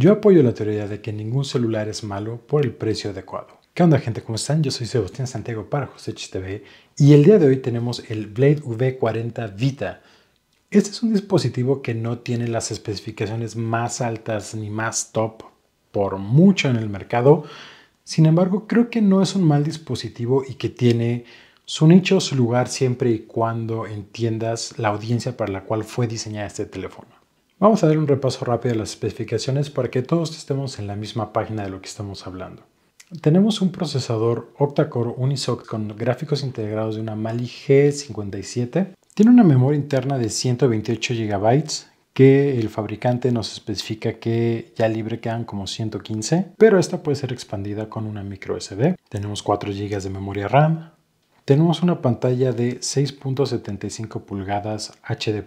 Yo apoyo la teoría de que ningún celular es malo por el precio adecuado. ¿Qué onda gente? ¿Cómo están? Yo soy Sebastián Santiago para Josech TV y el día de hoy tenemos el Blade V40 Vita. Este es un dispositivo que no tiene las especificaciones más altas ni más top por mucho en el mercado. Sin embargo, creo que no es un mal dispositivo y que tiene su nicho, su lugar siempre y cuando entiendas la audiencia para la cual fue diseñada este teléfono. Vamos a dar un repaso rápido de las especificaciones para que todos estemos en la misma página de lo que estamos hablando. Tenemos un procesador octa-core unisoc con gráficos integrados de una Mali G57. Tiene una memoria interna de 128 GB que el fabricante nos especifica que ya libre quedan como 115, pero esta puede ser expandida con una micro SD. Tenemos 4 GB de memoria RAM, tenemos una pantalla de 6.75 pulgadas HD+,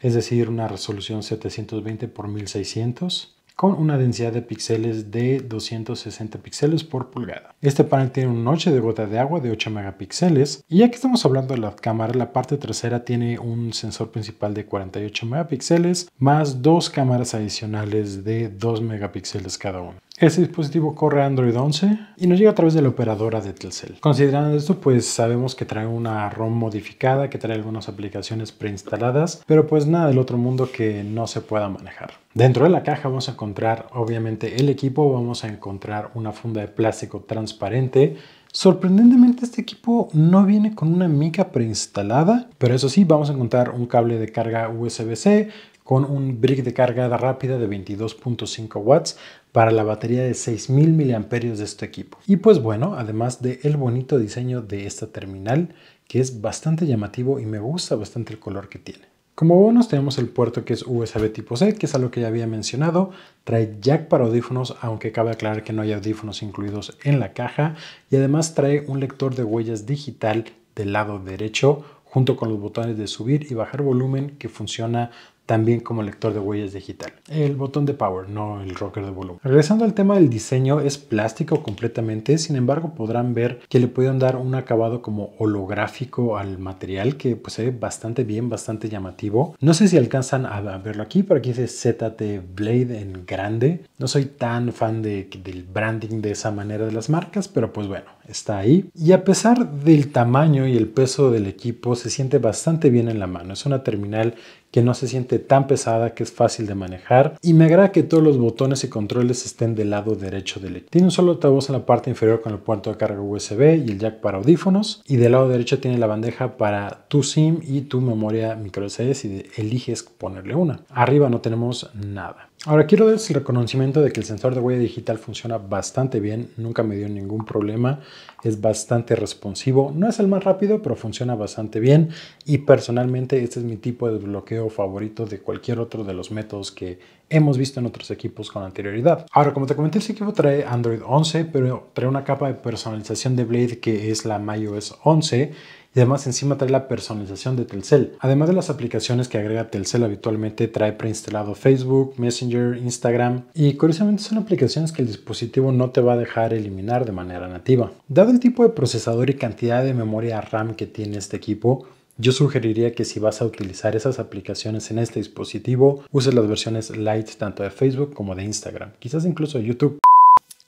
es decir, una resolución 720 x 1600 con una densidad de píxeles de 260 píxeles por pulgada. Este panel tiene un noche de gota de agua de 8 megapíxeles y ya que estamos hablando de la cámara, la parte trasera tiene un sensor principal de 48 megapíxeles más dos cámaras adicionales de 2 megapíxeles cada una. Este dispositivo corre Android 11 y nos llega a través de la operadora de Telcel. Considerando esto, pues sabemos que trae una ROM modificada, que trae algunas aplicaciones preinstaladas, pero pues nada del otro mundo que no se pueda manejar. Dentro de la caja vamos a encontrar obviamente el equipo, vamos a encontrar una funda de plástico transparente, Sorprendentemente este equipo no viene con una mica preinstalada, pero eso sí, vamos a encontrar un cable de carga USB-C, con un brick de carga rápida de 22.5 watts para la batería de 6000 mAh de este equipo. Y pues bueno, además de el bonito diseño de esta terminal, que es bastante llamativo y me gusta bastante el color que tiene. Como bonos tenemos el puerto que es USB tipo C, que es algo que ya había mencionado. Trae jack para audífonos, aunque cabe aclarar que no hay audífonos incluidos en la caja. Y además trae un lector de huellas digital del lado derecho, junto con los botones de subir y bajar volumen que funciona también como lector de huellas digital. El botón de power, no el rocker de volumen. Regresando al tema del diseño, es plástico completamente, sin embargo podrán ver que le pueden dar un acabado como holográfico al material que pues se ve bastante bien, bastante llamativo. No sé si alcanzan a verlo aquí, pero aquí dice ZT Blade en grande. No soy tan fan de, del branding de esa manera de las marcas, pero pues bueno, está ahí. Y a pesar del tamaño y el peso del equipo, se siente bastante bien en la mano. Es una terminal que no se siente tan pesada que es fácil de manejar y me agrada que todos los botones y controles estén del lado derecho del equipo. Tiene un solo altavoz en la parte inferior con el puerto de carga USB y el jack para audífonos y del lado derecho tiene la bandeja para tu SIM y tu memoria microSD si eliges ponerle una. Arriba no tenemos nada. Ahora quiero darles el reconocimiento de que el sensor de huella digital funciona bastante bien, nunca me dio ningún problema, es bastante responsivo, no es el más rápido, pero funciona bastante bien y personalmente este es mi tipo de bloqueo favorito de cualquier otro de los métodos que hemos visto en otros equipos con anterioridad. Ahora, como te comenté, este equipo trae Android 11, pero trae una capa de personalización de Blade que es la MyOS 11 y además encima trae la personalización de Telcel. Además de las aplicaciones que agrega Telcel habitualmente, trae preinstalado Facebook, Messenger, Instagram y curiosamente son aplicaciones que el dispositivo no te va a dejar eliminar de manera nativa. Dado el tipo de procesador y cantidad de memoria RAM que tiene este equipo, yo sugeriría que si vas a utilizar esas aplicaciones en este dispositivo, uses las versiones light tanto de Facebook como de Instagram, quizás incluso de YouTube.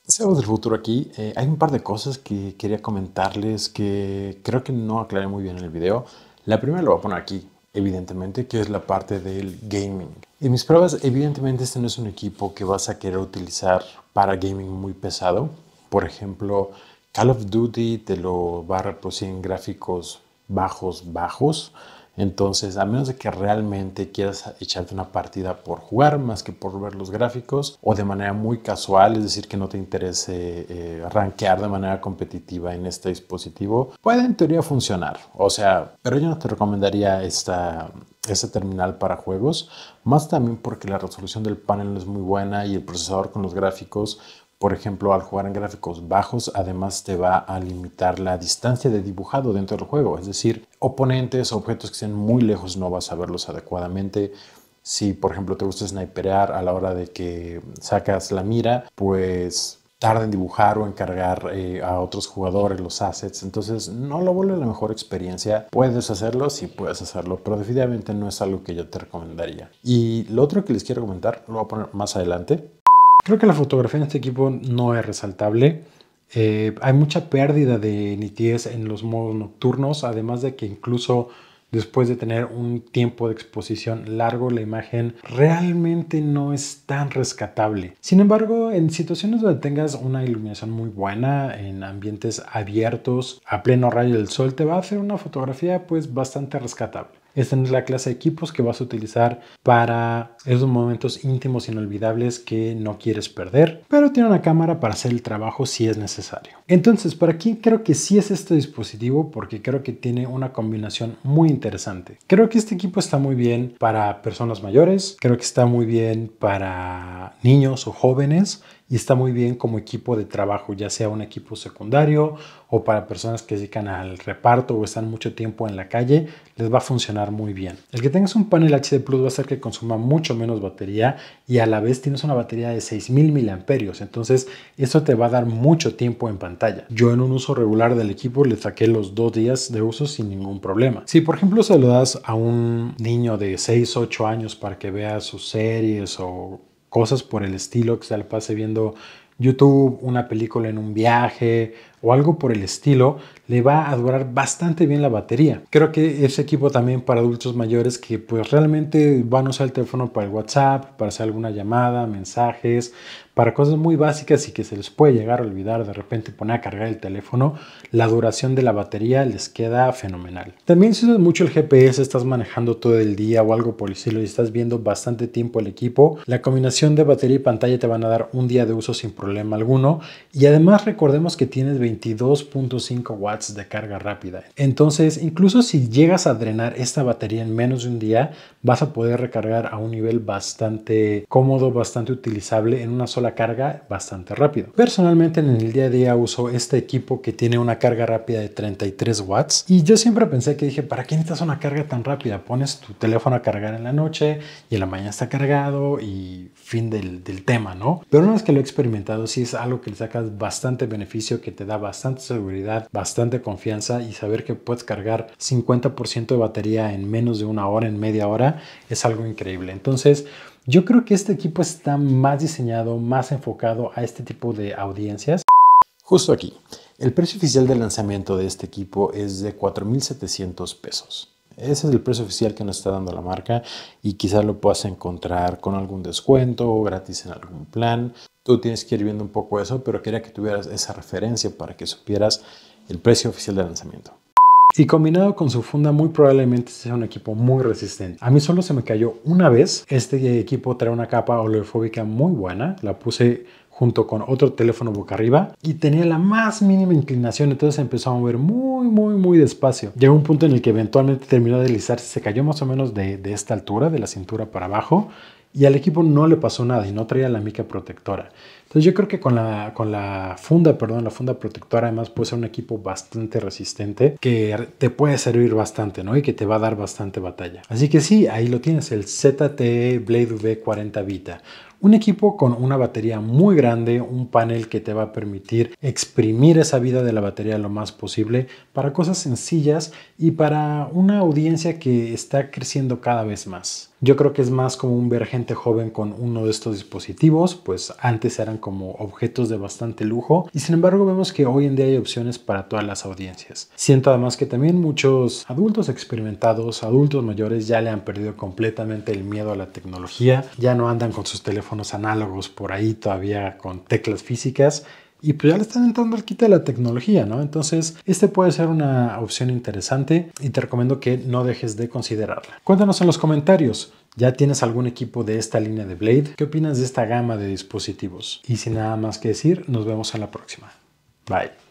Seamos del futuro aquí. Eh, hay un par de cosas que quería comentarles que creo que no aclaré muy bien en el video. La primera lo voy a poner aquí, evidentemente, que es la parte del gaming. En mis pruebas, evidentemente este no es un equipo que vas a querer utilizar para gaming muy pesado. Por ejemplo, Call of Duty te lo va a reproducir en gráficos bajos, bajos. Entonces, a menos de que realmente quieras echarte una partida por jugar más que por ver los gráficos o de manera muy casual, es decir, que no te interese eh, de manera competitiva en este dispositivo, puede en teoría funcionar. O sea, pero yo no te recomendaría esta, este terminal para juegos, más también porque la resolución del panel es muy buena y el procesador con los gráficos por ejemplo, al jugar en gráficos bajos, además te va a limitar la distancia de dibujado dentro del juego, es decir, oponentes, objetos que estén muy lejos no vas a verlos adecuadamente. Si, por ejemplo, te gusta sniperear a la hora de que sacas la mira, pues tarda en dibujar o encargar eh, a otros jugadores los assets, entonces no lo vuelve la mejor experiencia. Puedes hacerlo, si puedes hacerlo, pero definitivamente no es algo que yo te recomendaría. Y lo otro que les quiero comentar, lo voy a poner más adelante, Creo que la fotografía en este equipo no es resaltable. Eh, hay mucha pérdida de nitidez en los modos nocturnos, además de que incluso después de tener un tiempo de exposición largo, la imagen realmente no es tan rescatable. Sin embargo, en situaciones donde tengas una iluminación muy buena, en ambientes abiertos, a pleno rayo del sol, te va a hacer una fotografía pues bastante rescatable es tener la clase de equipos que vas a utilizar para esos momentos íntimos inolvidables que no quieres perder, pero tiene una cámara para hacer el trabajo si es necesario. Entonces, para aquí creo que sí es este dispositivo porque creo que tiene una combinación muy interesante. Creo que este equipo está muy bien para personas mayores, creo que está muy bien para niños o jóvenes, y está muy bien como equipo de trabajo, ya sea un equipo secundario o para personas que se dedican al reparto o están mucho tiempo en la calle, les va a funcionar muy bien. El que tengas un panel HD Plus va a hacer que consuma mucho menos batería y a la vez tienes una batería de 6000 mAh, entonces eso te va a dar mucho tiempo en pantalla. Yo en un uso regular del equipo le saqué los dos días de uso sin ningún problema. Si por ejemplo se lo das a un niño de 6, 8 años para que vea sus series o cosas por el estilo, que se le pase viendo YouTube, una película en un viaje, o algo por el estilo, le va a durar bastante bien la batería. Creo que es equipo también para adultos mayores que pues realmente van a usar el teléfono para el WhatsApp, para hacer alguna llamada, mensajes, para cosas muy básicas y que se les puede llegar a olvidar de repente poner a cargar el teléfono, la duración de la batería les queda fenomenal. También si usas mucho el GPS, estás manejando todo el día o algo por el estilo y estás viendo bastante tiempo el equipo, la combinación de batería y pantalla te van a dar un día de uso sin problema alguno y además recordemos que tienes 20 22.5 watts de carga rápida. Entonces, incluso si llegas a drenar esta batería en menos de un día, vas a poder recargar a un nivel bastante cómodo, bastante utilizable en una sola carga, bastante rápido. Personalmente en el día a día uso este equipo que tiene una carga rápida de 33 watts y yo siempre pensé que dije, ¿para qué necesitas una carga tan rápida? Pones tu teléfono a cargar en la noche y en la mañana está cargado y fin del, del tema, ¿no? Pero una vez que lo he experimentado, sí es algo que le sacas bastante beneficio, que te da bastante seguridad, bastante confianza y saber que puedes cargar 50% de batería en menos de una hora, en media hora, es algo increíble. Entonces, yo creo que este equipo está más diseñado, más enfocado a este tipo de audiencias. Justo aquí. El precio oficial de lanzamiento de este equipo es de 4.700 pesos. Ese es el precio oficial que nos está dando la marca y quizás lo puedas encontrar con algún descuento o gratis en algún plan. Tú tienes que ir viendo un poco eso, pero quería que tuvieras esa referencia para que supieras el precio oficial de lanzamiento. Y combinado con su funda, muy probablemente sea un equipo muy resistente. A mí solo se me cayó una vez. Este equipo trae una capa oleofóbica muy buena. La puse junto con otro teléfono boca arriba y tenía la más mínima inclinación, entonces empezó a mover muy, muy, muy despacio. Llegó un punto en el que eventualmente terminó de deslizarse, se cayó más o menos de, de esta altura, de la cintura para abajo y al equipo no le pasó nada y no traía la mica protectora. Entonces yo creo que con la, con la funda, perdón, la funda protectora además puede ser un equipo bastante resistente que te puede servir bastante, ¿no? Y que te va a dar bastante batalla. Así que sí, ahí lo tienes, el ZTE Blade V40 Vita. Un equipo con una batería muy grande, un panel que te va a permitir exprimir esa vida de la batería lo más posible para cosas sencillas y para una audiencia que está creciendo cada vez más. Yo creo que es más común ver gente joven con uno de estos dispositivos, pues antes eran como objetos de bastante lujo y sin embargo vemos que hoy en día hay opciones para todas las audiencias. Siento además que también muchos adultos experimentados, adultos mayores ya le han perdido completamente el miedo a la tecnología, ya no andan con sus teléfonos análogos por ahí todavía con teclas físicas y pues ya le están entrando al quite de la tecnología, ¿no? Entonces, este puede ser una opción interesante y te recomiendo que no dejes de considerarla. Cuéntanos en los comentarios. ¿Ya tienes algún equipo de esta línea de Blade? ¿Qué opinas de esta gama de dispositivos? Y sin nada más que decir, nos vemos en la próxima. Bye.